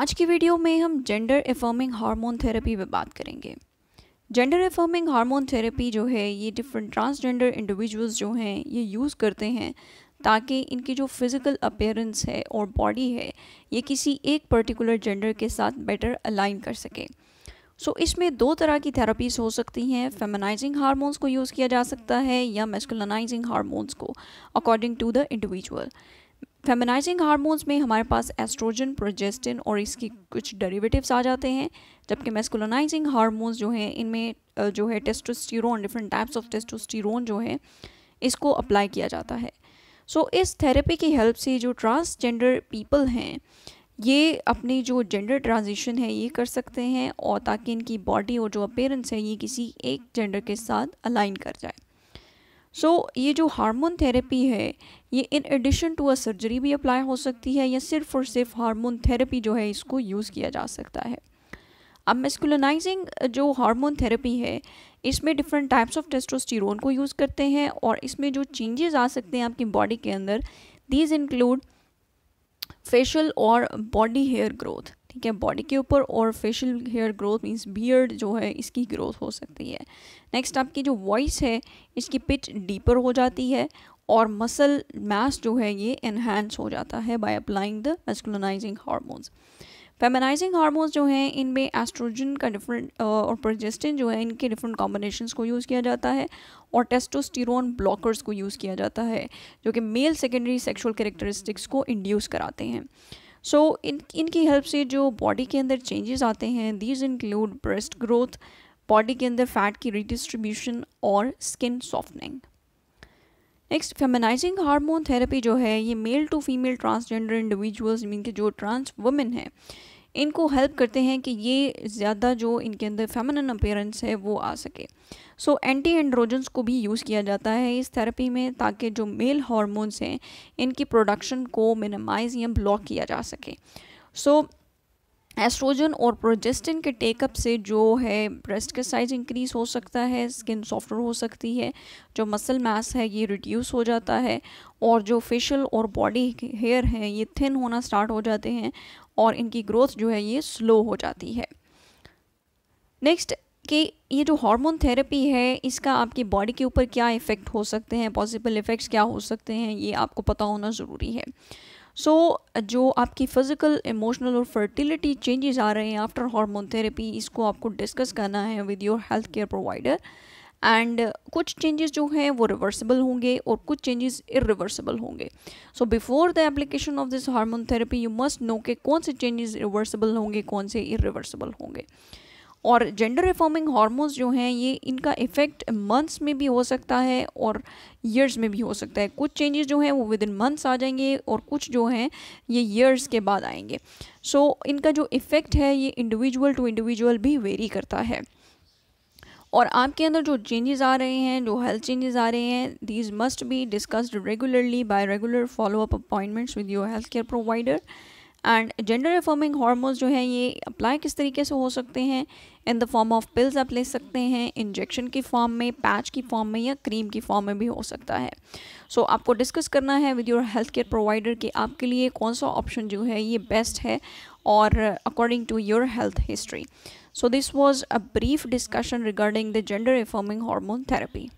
आज की वीडियो में हम जेंडर एफर्मिंग हार्मोन थेरेपी पर बात करेंगे जेंडर एफर्मिंग हार्मोन थेरेपी जो है ये डिफरेंट ट्रांसजेंडर इंडिविजुअल्स जो हैं ये यूज़ करते हैं ताकि इनकी जो फिज़िकल अपेयरेंस है और बॉडी है ये किसी एक पर्टिकुलर जेंडर के साथ बेटर अलाइन कर सके सो so, इसमें दो तरह की थेरापीज हो सकती हैं फेमनाइजिंग हार्मोन्स को यूज़ किया जा सकता है या मेस्कुलनाइजिंग हार्मोन्स को according to the individual feminising hormones में हमारे पास एस्ट्रोजन प्रोजेस्टिन और इसकी कुछ डेरिवेटिव्स आ जाते हैं जबकि मेस्कुलनाइजिंग हार्मोन्स जो हैं इनमें जो है testosterone different types of testosterone जो है इसको अप्लाई किया जाता है सो so, इस थेरेपी की हेल्प से जो ट्रांसजेंडर पीपल हैं ये अपनी जो जेंडर ट्रांजिशन है ये कर सकते हैं और ताकि इनकी बॉडी और जो अपेरेंस है ये किसी एक जेंडर के साथ अलाइन कर जाए सो so, ये जो हार्मोन थेरेपी है ये in addition to a surgery भी अप्लाई हो सकती है या सिर्फ और सिर्फ हार्मोन थेरेपी जो है इसको यूज़ किया जा सकता है अब मेस्कुलनाइजिंग जो हार्मोन थेरेपी है इसमें डिफरेंट टाइप्स ऑफ टेस्टोस्टेरोन को यूज़ करते हैं और इसमें जो चेंजेस आ सकते हैं आपकी बॉडी के अंदर दीज इंक्लूड फेशियल और बॉडी हेयर ग्रोथ ठीक है बॉडी के ऊपर और facial hair growth means beard जो है इसकी ग्रोथ हो सकती है नेक्स्ट आपकी जो वॉइस है इसकी पिच डीपर हो जाती है और मसल मास जो है ये इन्हेंस हो जाता है by applying the masculinising hormones feminising hormones जो हैं इनमें एस्ट्रोजन का डिफरेंट और प्रोजेस्टिन जो है इनके डिफरेंट कॉम्बिनेशन को यूज़ किया जाता है और टेस्टोस्टेरोन ब्लॉकर्स को यूज़ किया जाता है जो कि मेल सेकेंडरी सेक्शुअल कैरेक्टरिस्टिक्स को इंड्यूस कराते हैं सो so, इन इनकी हेल्प से जो बॉडी के अंदर चेंजेस आते हैं these include breast growth body के अंदर फैट की रिडिस्ट्रीब्यूशन और skin softening next feminising hormone therapy जो है ये male to female transgender individuals mean के जो ट्रांस वुमेन है इनको हेल्प करते हैं कि ये ज़्यादा जो इनके अंदर फेमिनन अपेयरेंस है वो आ सके सो एंटी एंड्रोजन्स को भी यूज़ किया जाता है इस थेरेपी में ताकि जो मेल हॉर्मोन्स हैं इनकी प्रोडक्शन को मिनिमाइज या ब्लॉक किया जा सके सो so, एस्ट्रोजन और प्रोजेस्टिन के टेकअप से जो है ब्रेस्ट का साइज इंक्रीज हो सकता है स्किन सॉफ्टर हो सकती है जो मसल मास है ये रिड्यूस हो जाता है और जो फेशियल और बॉडी हेयर है ये थिन होना स्टार्ट हो जाते हैं और इनकी ग्रोथ जो है ये स्लो हो जाती है नेक्स्ट कि ये जो हार्मोन थेरेपी है इसका आपकी बॉडी के ऊपर क्या इफ़ेक्ट हो सकते हैं पॉसिबल इफ़ेक्ट्स क्या हो सकते हैं ये आपको पता होना ज़रूरी है सो so, uh, जो आपकी फ़िज़िकल इमोशनल और फर्टिलिटी चेंजेस आ रहे हैं आफ्टर हार्मोन थेरेपी इसको आपको डिस्कस करना है with your health care provider and कुछ चेंजेस जो हैं वो रिवर्सिबल होंगे और कुछ चेंजेस इरिवर्सिबल होंगे so before the application of this hormone therapy you must know के कौन से चेंजेस रिवर्सिबल होंगे कौन से इरिवर्सिबल होंगे और जेंडर रिफॉर्मिंग हार्मोन्स जो हैं ये इनका इफ़ेक्ट मंथ्स में भी हो सकता है और ईयर्स में भी हो सकता है कुछ चेंजेस जो हैं वो विद इन मंथ्स आ जाएंगे और कुछ जो हैं ये ईयर्स के बाद आएंगे सो so, इनका जो इफ़ेक्ट है ये इंडिविजुअल टू इंडिविजुअल भी वेरी करता है और आपके अंदर जो चेंजेस आ रहे हैं जो हेल्थ चेंजेस आ रहे हैं these must be discussed regularly by regular follow up appointments with your health care provider and gender reforming hormones जो हैं ये अप्लाई किस तरीके से हो सकते हैं in the form of pills आप ले सकते हैं इंजेक्शन की फॉर्म में पैच की फॉर्म में या क्रीम की फॉर्म में भी हो सकता है सो so, आपको डिस्कस करना है with your health care provider कि आपके लिए कौन सा ऑप्शन जो है ये बेस्ट है और according to your health history so this was a brief discussion regarding the gender reforming hormone therapy